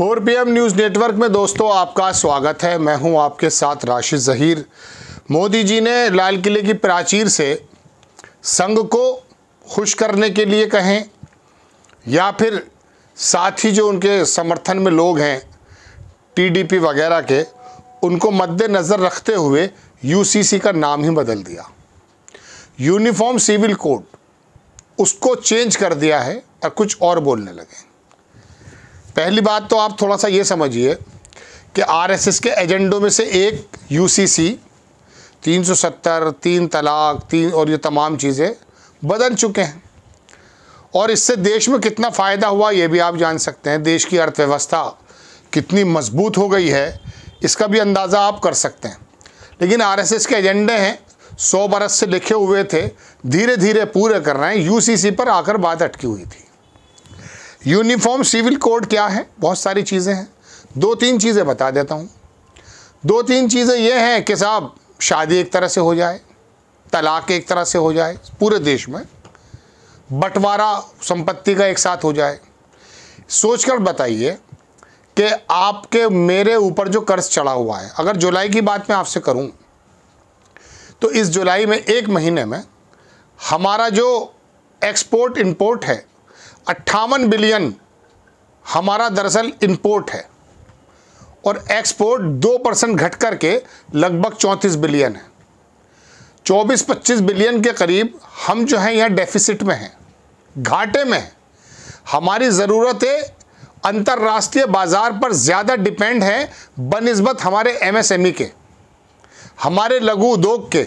four P M news network में दोस्तों आपका स्वागत है मैं हूं आपके साथ राशिद ज़हीर मोदी जी ने लाल किले की प्राचीर से संघ को खुश करने के लिए कहें या फिर साथ ही जो उनके समर्थन में लोग हैं टीडीपी वगैरह के उनको मद्देनज़र रखते हुए यूसीसी का नाम ही बदल दिया यूनिफॉर्म सिविल कोड उसको चेंज कर दिया है और कुछ और बोलने लगे पहली बात तो आप थोड़ा सा ये समझिए कि आरएसएस के एजेंडों में से एक यूसीसी 370 तीन तलाक तीन और ये तमाम चीज़ें बदल चुके हैं और इससे देश में कितना फ़ायदा हुआ ये भी आप जान सकते हैं देश की अर्थव्यवस्था कितनी मजबूत हो गई है इसका भी अंदाज़ा आप कर सकते हैं लेकिन आरएसएस के एजेंडे हैं सौ बरस से लिखे हुए थे धीरे धीरे पूरे कर रहे हैं यूसीसी पर आकर बात अटकी हुई थी यूनिफॉर्म सिविल कोड क्या है बहुत सारी चीज़ें हैं दो तीन चीज़ें बता देता हूँ दो तीन चीज़ें ये हैं कि साहब शादी एक तरह से हो जाए तलाक एक तरह से हो जाए पूरे देश में बंटवारा संपत्ति का एक साथ हो जाए सोचकर बताइए कि आपके मेरे ऊपर जो कर्ज चढ़ा हुआ है अगर जुलाई की बात मैं आपसे करूं तो इस जुलाई में एक महीने में हमारा जो एक्सपोर्ट इंपोर्ट है अट्ठावन बिलियन हमारा दरअसल इंपोर्ट है और एक्सपोर्ट दो परसेंट घट के लगभग चौंतीस बिलियन है चौबीस पच्चीस बिलियन के करीब हम जो हैं यहाँ डेफिसिट में हैं घाटे में हैं हमारी ज़रूरतें अंतर्राष्ट्रीय बाज़ार पर ज़्यादा डिपेंड हैं बनस्बत हमारे एमएसएमई e के हमारे लघु उद्योग के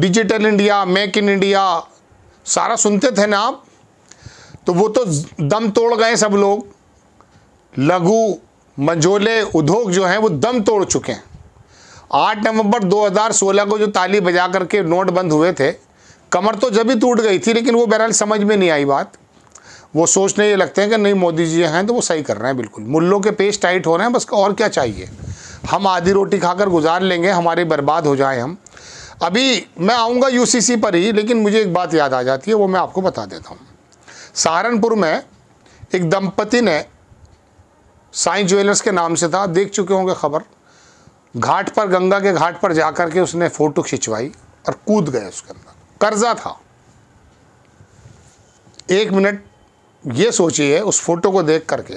digital India make in India सारा सुनते थे ना आप तो वो तो दम तोड़ गए सब लोग लघु मंझोले उद्योग जो हैं वो दम तोड़ चुके हैं आठ नवंबर 2016 को जो ताली बजा करके नोट बंद हुए थे कमर तो जब ही टूट गई थी लेकिन वो बहरहाल समझ में नहीं आई बात वो सोचने ये लगते हैं कि नहीं मोदी जी हैं तो वो सही कर रहे हैं बिल्कुल मुल्लों के पेश टाइट हो रहे हैं बस और क्या चाहिए हम आधी रोटी खाकर गुजार लेंगे हमारे बर्बाद हो जाए हम अभी मैं आऊँगा यू पर ही लेकिन मुझे एक बात याद आ जाती है वो मैं आपको बता देता हूँ सहारनपुर में एक दंपति ने साई ज्वेलर्स के नाम से था देख चुके होंगे खबर घाट पर गंगा के घाट पर जाकर के उसने फ़ोटो खिंचवाई और कूद गए उसके अंदर कर्जा था एक मिनट ये सोचिए उस फोटो को देख करके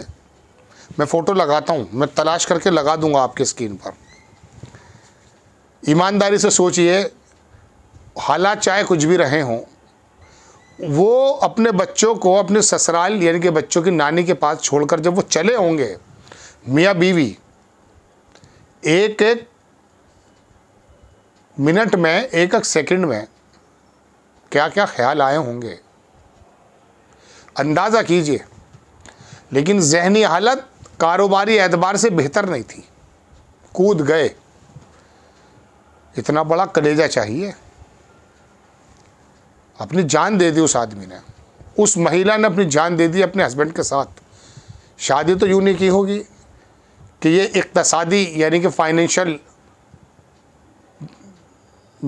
मैं फ़ोटो लगाता हूँ मैं तलाश करके लगा दूंगा आपके स्क्रीन पर ईमानदारी से सोचिए हालात चाहे कुछ भी रहे हों वो अपने बच्चों को अपने ससुराल यानी कि बच्चों की नानी के पास छोड़कर जब वो चले होंगे मियाँ बीवी एक एक मिनट में एक एक सेकंड में क्या क्या ख्याल आए होंगे अंदाज़ा कीजिए लेकिन जहनी हालत कारोबारी एतबार से बेहतर नहीं थी कूद गए इतना बड़ा कलेजा चाहिए अपनी जान दे दी उस आदमी ने उस महिला ने अपनी जान दे दी अपने हस्बैंड के साथ शादी तो यूँ नहीं की होगी कि ये इकतसादी यानी कि फाइनेंशियल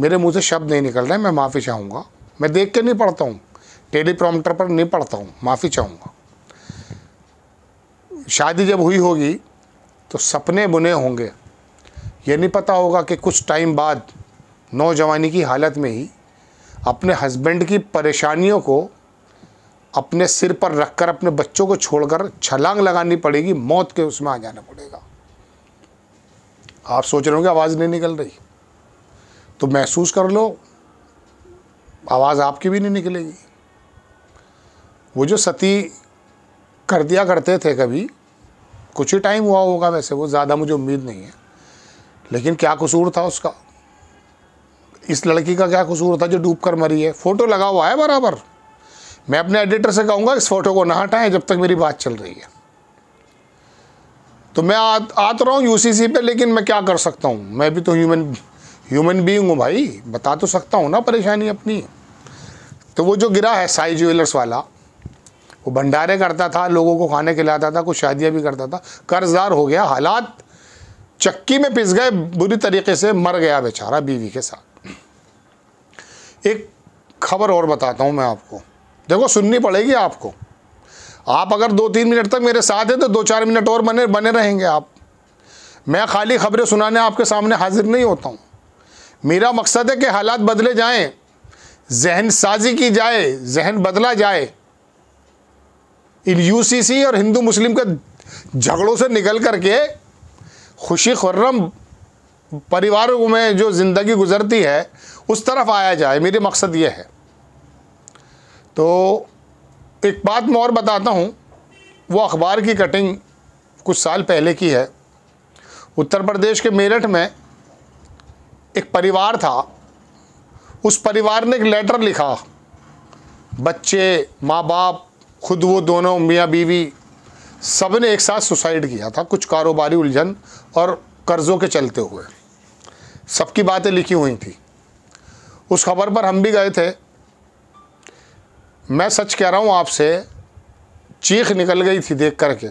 मेरे मुँह से शब्द नहीं निकल रहे मैं माफ़ी चाहूँगा मैं देख के नहीं पढ़ता हूँ टेलीप्रॉम्प्टर पर नहीं पढ़ता हूँ माफ़ी चाहूँगा शादी जब हुई होगी तो सपने बुने होंगे ये नहीं पता होगा कि कुछ टाइम बाद नौजवानी की हालत में ही अपने हस्बैंड की परेशानियों को अपने सिर पर रखकर अपने बच्चों को छोड़कर छलांग लगानी पड़ेगी मौत के उसमें आ जाना पड़ेगा आप सोच रहे होंगे आवाज़ नहीं निकल रही तो महसूस कर लो आवाज़ आपकी भी नहीं निकलेगी वो जो सती कर दिया करते थे कभी कुछ ही टाइम हुआ होगा वैसे वो ज़्यादा मुझे उम्मीद नहीं है लेकिन क्या कसूर था उसका इस लड़की का क्या कसूर था जो डूब कर मरी है फ़ोटो लगा हुआ है बराबर मैं अपने एडिटर से कहूँगा इस फोटो को न हटाएं जब तक मेरी बात चल रही है तो मैं आ, आ तो रहा हूँ यूसीसी पे लेकिन मैं क्या कर सकता हूँ मैं भी तो ह्यूमन ह्यूमन बीइंग हूँ भाई बता तो सकता हूँ ना परेशानी अपनी तो वो जो गिरा है साई ज्वेलर्स वाला वो भंडारे करता था लोगों को खाने खिलाता था कुछ शादियाँ भी करता था कर्जदार हो गया हालात चक्की में पिस गए बुरी तरीके से मर गया बेचारा बीवी के साथ एक खबर और बताता हूँ मैं आपको देखो सुननी पड़ेगी आपको आप अगर दो तीन मिनट तक मेरे साथ हैं तो दो चार मिनट और बने बने रहेंगे आप मैं खाली खबरें सुनाने आपके सामने हाजिर नहीं होता हूँ मेरा मकसद है कि हालात बदले जाएं जहन साजी की जाए जहन बदला जाए इन यूसीसी और हिंदू मुस्लिम के झगड़ों से निकल करके खुशी खुर्रम परिवारों में जो ज़िंदगी गुजरती है उस तरफ आया जाए मेरे मकसद ये है तो एक बात मैं और बताता हूँ वो अखबार की कटिंग कुछ साल पहले की है उत्तर प्रदेश के मेरठ में एक परिवार था उस परिवार ने एक लेटर लिखा बच्चे माँ बाप खुद वो दोनों मियाँ बीवी सब ने एक साथ सुसाइड किया था कुछ कारोबारी उलझन और कर्ज़ों के चलते हुए सबकी बातें लिखी हुई थी उस खबर पर हम भी गए थे मैं सच कह रहा हूँ आपसे चीख निकल गई थी देख कर के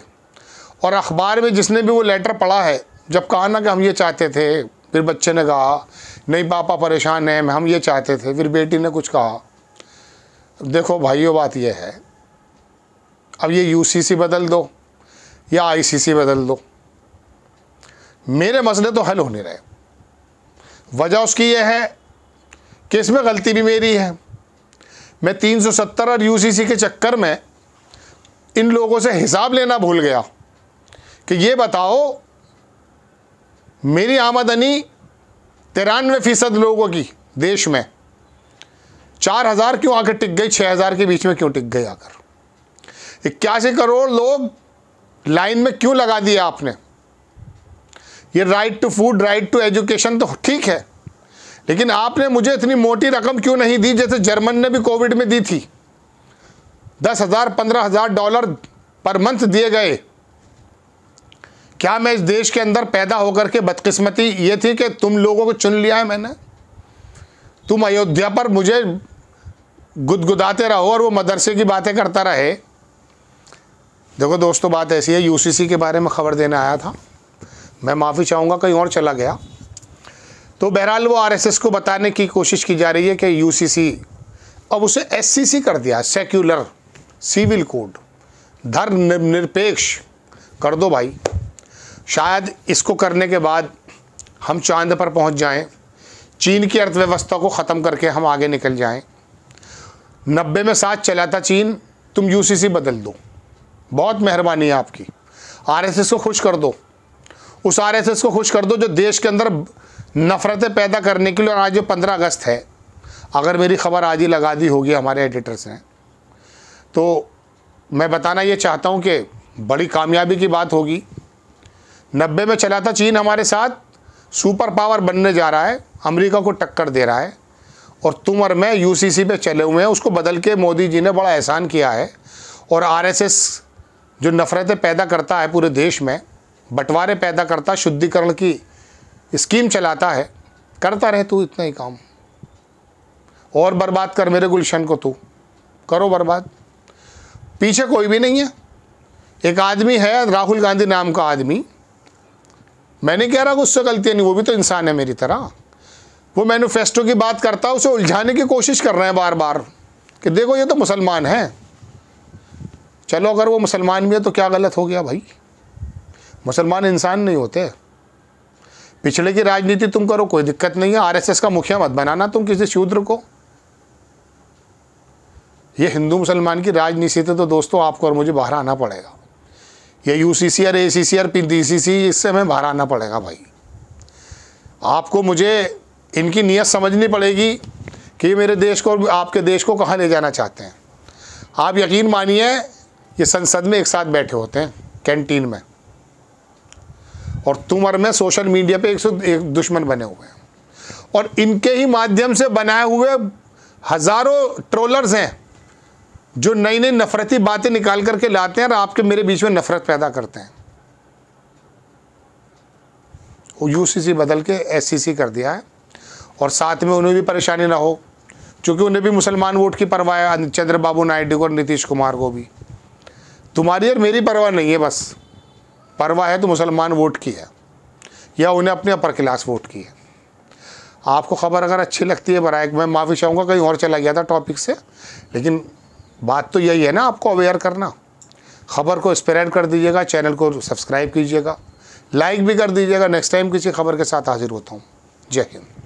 और अखबार में जिसने भी वो लेटर पढ़ा है जब कहा ना कि हम ये चाहते थे फिर बच्चे ने कहा नहीं पापा परेशान हैं हम ये चाहते थे फिर बेटी ने कुछ कहा देखो भाइयों बात यह है अब ये यूसीसी बदल दो या आईसीसी बदल दो मेरे मसले तो हल होने रहे वजह उसकी यह है कि इसमें गलती भी मेरी है मैं 370 और यूसीसी के चक्कर में इन लोगों से हिसाब लेना भूल गया कि ये बताओ मेरी आमदनी तिरानवे फ़ीसद लोगों की देश में चार हज़ार क्यों आकर टिक गई छः हज़ार के बीच में क्यों टिक गई आकर इक्यासी करोड़ लोग लाइन में क्यों लगा दिया आपने ये right to food right to education तो ठीक है लेकिन आपने मुझे इतनी मोटी रकम क्यों नहीं दी जैसे जर्मन ने भी कोविड में दी थी दस हज़ार पंद्रह हज़ार डॉलर पर मंथ दिए गए क्या मैं इस देश के अंदर पैदा होकर के बदकिस्मती ये थी कि तुम लोगों को चुन लिया है मैंने तुम अयोध्या पर मुझे गुदगुदाते रहो और वो मदरसे की बातें करता रहे देखो दोस्तों बात ऐसी है यूसीसी के बारे में खबर देने आया था मैं माफ़ी चाहूँगा कहीं और चला गया तो बहरहाल वो आरएसएस को बताने की कोशिश की जा रही है कि यूसीसी अब उसे एससीसी कर दिया सेक्युलर सिविल कोड धर्म निरपेक्ष कर दो भाई शायद इसको करने के बाद हम चांद पर पहुंच जाएं चीन की अर्थव्यवस्था को ख़त्म करके हम आगे निकल जाएं नब्बे में साथ चला था चीन तुम यूसीसी बदल दो बहुत मेहरबानी है आपकी आरएसएस को खुश कर दो उस आरएसएस को खुश कर दो जो देश के अंदर नफ़रतें पैदा करने के लिए और आज जो पंद्रह अगस्त है अगर मेरी खबर आज ही लगा दी होगी हमारे एडिटर्स ने तो मैं बताना ये चाहता हूँ कि बड़ी कामयाबी की बात होगी नब्बे में चला था चीन हमारे साथ सुपर पावर बनने जा रहा है अमेरिका को टक्कर दे रहा है और तुम और मैं यूसीसी पे चले हुए हैं उसको बदल के मोदी जी ने बड़ा एहसान किया है और आरएसएस जो नफ़रतें पैदा करता है पूरे देश में बंटवारे पैदा करता शुद्धिकरण की स्कीम चलाता है करता रहे तू इतना ही काम और बर्बाद कर मेरे गुलशन को तू करो बर्बाद पीछे कोई भी नहीं है एक आदमी है राहुल गांधी नाम का आदमी मैंने कह रहा उससे गलतियाँ नहीं वो भी तो इंसान है मेरी तरह वो मैनिफेस्टो की बात करता है उसे उलझाने की कोशिश कर रहे हैं बार बार कि देखो ये तो मुसलमान है चलो अगर वो मुसलमान भी है तो क्या गलत हो गया भाई मुसलमान इंसान नहीं होते पिछड़े की राजनीति तुम करो कोई दिक्कत नहीं है आरएसएस का मुखिया मत बनाना तुम किसी शूद्र को ये हिंदू मुसलमान की राजनीति तो दोस्तों आपको और मुझे बाहर आना पड़ेगा ये U C C R A C C R P D C C इससे हमें बाहर आना पड़ेगा भाई आपको मुझे इनकी नीयत समझनी पड़ेगी कि मेरे देश को आपके देश को कहाँ ले जाना चाहते हैं आप यकीन मानिए ये संसद में एक साथ बैठे होते हैं कैंटीन में और तुम और मैं सोशल मीडिया पे एक सौ एक दुश्मन बने हुए हैं और इनके ही माध्यम से बनाए हुए हज़ारों ट्रोलर्स हैं जो नई नई नफरती बातें निकाल करके लाते हैं और आपके मेरे बीच में नफरत पैदा करते हैं यूसीसी बदल के एससीसी कर दिया है और साथ में उन्हें भी परेशानी ना हो क्योंकि उन्हें भी मुसलमान वोट की परवाह है चंद्रबाबू नायडू और नीतीश कुमार को भी तुम्हारी और मेरी परवाह नहीं है बस परवाह है तो मुसलमान वोट की है या उन्हें अपने अपर क्लास वोट की है आपको खबर अगर अच्छी लगती है बरए मैं माफ़ी चाहूँगा कहीं और चला गया था टॉपिक से लेकिन बात तो यही है ना आपको अवेयर करना खबर को स्प्रेड कर दीजिएगा चैनल को सब्सक्राइब कीजिएगा लाइक भी कर दीजिएगा नेक्स्ट टाइम किसी खबर के साथ हाजिर होता हूँ जय हिंद